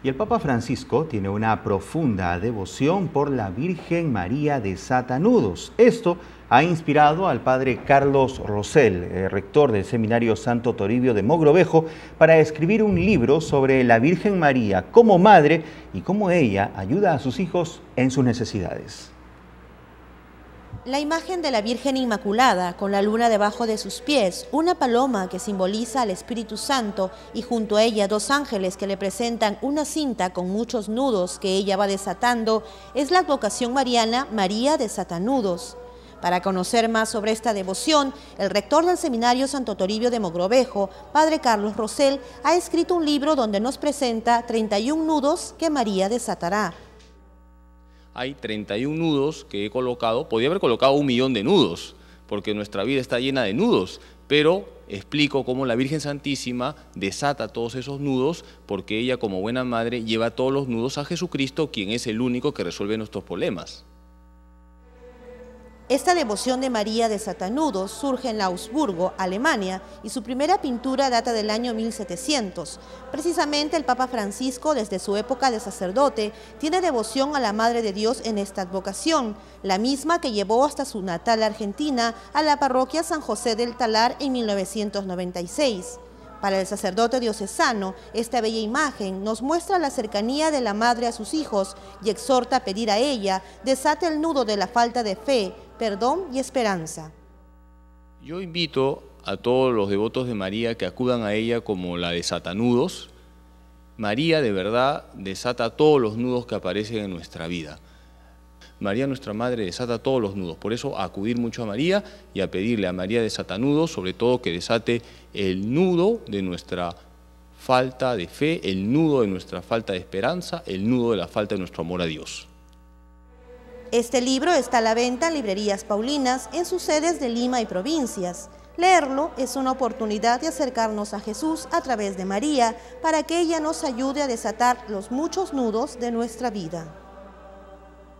Y el Papa Francisco tiene una profunda devoción por la Virgen María de Satanudos. Esto ha inspirado al padre Carlos Rosell, eh, rector del Seminario Santo Toribio de Mogrovejo, para escribir un libro sobre la Virgen María como madre y cómo ella ayuda a sus hijos en sus necesidades. La imagen de la Virgen Inmaculada, con la luna debajo de sus pies, una paloma que simboliza al Espíritu Santo y junto a ella dos ángeles que le presentan una cinta con muchos nudos que ella va desatando, es la advocación mariana María de Satanudos. Para conocer más sobre esta devoción, el rector del Seminario Santo Toribio de Mogrovejo, Padre Carlos Rosell, ha escrito un libro donde nos presenta 31 nudos que María desatará hay 31 nudos que he colocado, Podría haber colocado un millón de nudos, porque nuestra vida está llena de nudos, pero explico cómo la Virgen Santísima desata todos esos nudos, porque ella como buena madre lleva todos los nudos a Jesucristo, quien es el único que resuelve nuestros problemas. Esta devoción de María de Satanudo surge en Lausburgo, Alemania, y su primera pintura data del año 1700. Precisamente el Papa Francisco, desde su época de sacerdote, tiene devoción a la Madre de Dios en esta advocación, la misma que llevó hasta su natal Argentina a la parroquia San José del Talar en 1996. Para el sacerdote diocesano, esta bella imagen nos muestra la cercanía de la madre a sus hijos y exhorta a pedir a ella desate el nudo de la falta de fe, perdón y esperanza. Yo invito a todos los devotos de María que acudan a ella como la de Satanudos. María de verdad desata todos los nudos que aparecen en nuestra vida. María nuestra Madre desata todos los nudos. Por eso acudir mucho a María y a pedirle a María Satanudos, sobre todo que desate el nudo de nuestra falta de fe, el nudo de nuestra falta de esperanza, el nudo de la falta de nuestro amor a Dios. Este libro está a la venta en librerías paulinas en sus sedes de Lima y provincias. Leerlo es una oportunidad de acercarnos a Jesús a través de María para que ella nos ayude a desatar los muchos nudos de nuestra vida.